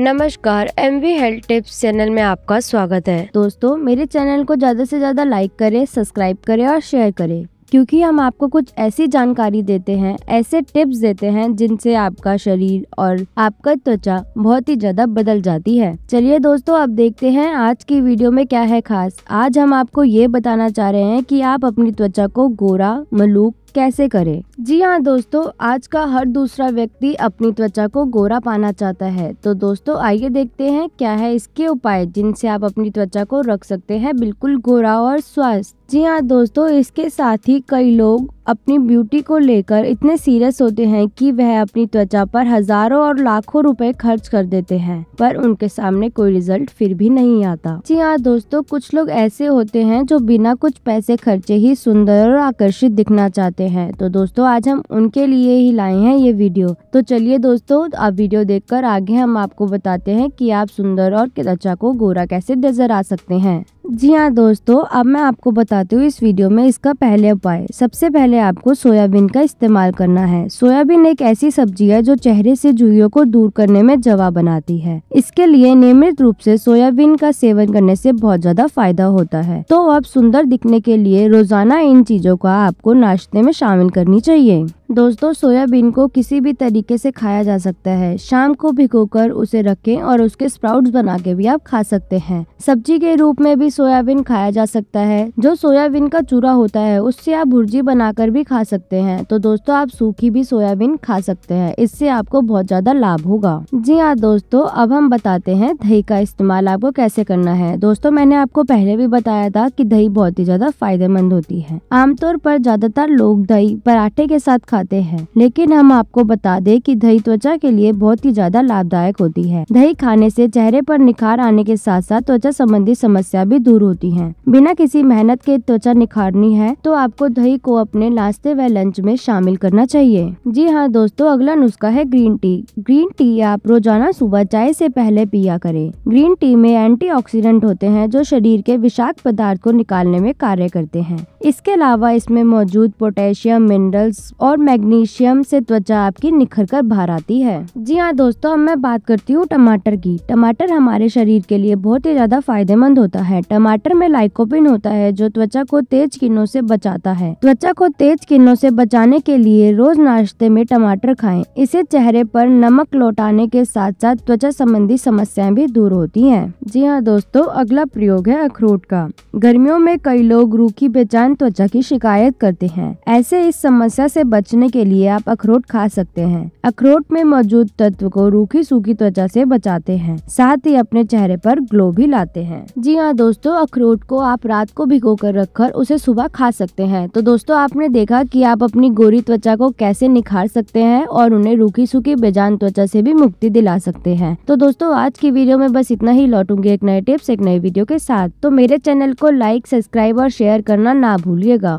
नमस्कार M V health tips channel में आपका स्वागत है दोस्तों मेरे चैनल को ज्यादा से ज्यादा लाइक करें सब्सक्राइब करें और शेयर करें क्योंकि हम आपको कुछ ऐसी जानकारी देते हैं ऐसे टिप्स देते हैं जिनसे आपका शरीर और आपका त्वचा बहुत ही ज्यादा बदल जाती है चलिए दोस्तों अब देखते हैं आज की वीडियो में क्या है खास आज हम आपको ये बताना चाह रहे हैं कि आप अपनी त्वचा को गोरा मलूक कैसे करें जी हाँ दोस्तों आज का हर दूसरा व्यक्ति अपनी त्वचा को गोरा पाना चाहता है तो दोस्तों आइए देखते हैं क्या है इसके उपाय जिनसे आप अपनी त्वचा को रख सकते हैं बिल्कुल गोरा और स्वस्थ जी हाँ दोस्तों इसके साथ ही कई लोग अपनी ब्यूटी को लेकर इतने सीरियस होते हैं कि वह अपनी त्वचा पर हजारों और लाखों रुपए खर्च कर देते हैं पर उनके सामने कोई रिजल्ट फिर भी नहीं आता जी हाँ दोस्तों कुछ लोग ऐसे होते हैं जो बिना कुछ पैसे खर्चे ही सुंदर और आकर्षित दिखना चाहते हैं तो दोस्तों आज हम उनके लिए ही लाए हैं ये वीडियो तो चलिए दोस्तों आप वीडियो देख आगे हम आपको बताते हैं की आप सुंदर और त्वचा को गोरा कैसे नजर आ सकते हैं जी हाँ दोस्तों अब मैं आपको बताती हूँ इस वीडियो में इसका पहले उपाय सबसे पहले आपको सोयाबीन का इस्तेमाल करना है सोयाबीन एक ऐसी सब्जी है जो चेहरे से झुर्रियों को दूर करने में जवा बनाती है इसके लिए नियमित रूप से सोयाबीन का सेवन करने से बहुत ज्यादा फायदा होता है तो अब सुंदर दिखने के लिए रोजाना इन चीजों का आपको नाश्ते में शामिल करनी चाहिए दोस्तों सोयाबीन को किसी भी तरीके से खाया जा सकता है शाम को भिगोकर उसे रखें और उसके स्प्राउट्स बना के भी आप खा सकते हैं सब्जी के रूप में भी सोयाबीन खाया जा सकता है जो सोयाबीन का चूरा होता है उससे आप भुर्जी बनाकर भी खा सकते हैं तो दोस्तों आप सूखी भी सोयाबीन खा सकते हैं इससे आपको बहुत ज्यादा लाभ होगा जी हाँ दोस्तों अब हम बताते हैं दही का इस्तेमाल आपको कैसे करना है दोस्तों मैंने आपको पहले भी बताया था की दही बहुत ही ज्यादा फायदेमंद होती है आमतौर पर ज्यादातर लोग दही पराठे के साथ खा खाते हैं लेकिन हम आपको बता दें कि दही त्वचा के लिए बहुत ही ज्यादा लाभदायक होती है दही खाने से चेहरे पर निखार आने के साथ साथ त्वचा संबंधी समस्या भी दूर होती है बिना किसी मेहनत के त्वचा निखारनी है तो आपको दही को अपने नाश्ते व लंच में शामिल करना चाहिए जी हाँ दोस्तों अगला नुस्खा है ग्रीन टी ग्रीन टी आप रोजाना सुबह चाय से पहले पिया करें ग्रीन टी में एंटीऑक्सीडेंट होते हैं जो शरीर के विषाक्त पदार्थ को निकालने में कार्य करते हैं इसके अलावा इसमें मौजूद पोटेशियम मिनरल्स और मैग्नीशियम से त्वचा आपकी निखर कर बाहर आती है जी हाँ दोस्तों अब मैं बात करती हूँ टमाटर की टमाटर हमारे शरीर के लिए बहुत ही ज्यादा फायदेमंद होता है टमाटर में लाइकोपिन होता है जो त्वचा को तेज किरणों से बचाता है त्वचा को तेज किरणों से बचाने के लिए रोज नाश्ते में टमाटर खाएं इसे चेहरे पर नमक लौटाने के साथ साथ त्वचा संबंधी समस्याएं भी दूर होती हैं। जी हाँ दोस्तों अगला प्रयोग है अखरोट का गर्मियों में कई लोग रूखी बेचान सघन त्वचा की शिकायत करते हैं ऐसे इस समस्या से बचने के लिए आप अखरोट खा सकते हैं अखरोट में मौजूद तत्व को रूखी सूखी त्वचा से बचाते हैं साथ ही अपने चेहरे पर ग्लो भी लाते हैं जी हाँ दोस्तों अखरोट को आप रात को भिगो कर रखकर उसे सुबह खा सकते हैं तो दोस्तों आपने देखा की आप अपनी गोरी त्वचा को कैसे निखार सकते हैं और उन्हें रूखी सूखी बेजान त्वचा से भी मुक्ति दिला सकते हैं तो दोस्तों आज की वीडियो में बस इतना ही लौटूंगी एक नए टिप्स एक नए वीडियो के साथ तो मेरे चैनल को लाइक सब्सक्राइब और शेयर करना ना भूलिएगा